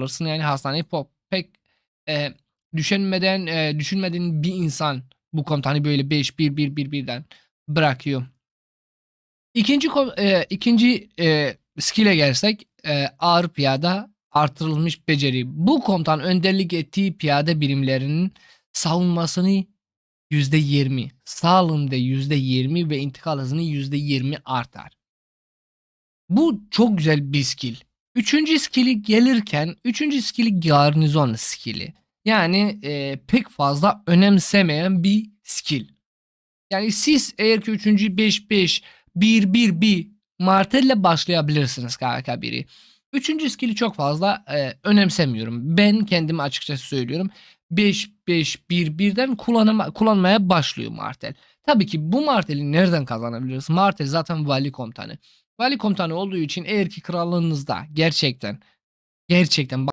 toparlarsın. Yani hastaneye pek e, düşünmeden e, düşünmediğin bir insan bu komutanı hani böyle 5 1 1 1 1'den bırakıyor. İkinci e, ikinci e, skill'e gelsek e, ağır piyada artırılmış beceri. Bu komutan önderlik ettiği piyade birimlerinin savunmasını %20, sağlığında %20 ve intikal hızını %20 artar. Bu çok güzel bir skill. Üçüncü skill'i gelirken üçüncü skill'i garnizon skill'i. Yani e, pek fazla önemsemeyen bir skill. Yani siz eğer ki üçüncü 5 5 1 1 1 martelle başlayabilirsiniz KK1'i. Üçüncü skill'i çok fazla e, önemsemiyorum. Ben kendimi açıkçası söylüyorum. 5 5 1 1'den kullanmaya başlıyor martel. Tabii ki bu marteli nereden kazanabiliriz? Martel zaten vali komutanı. Vali komutanı olduğu için eğer ki krallığınızda gerçekten gerçekten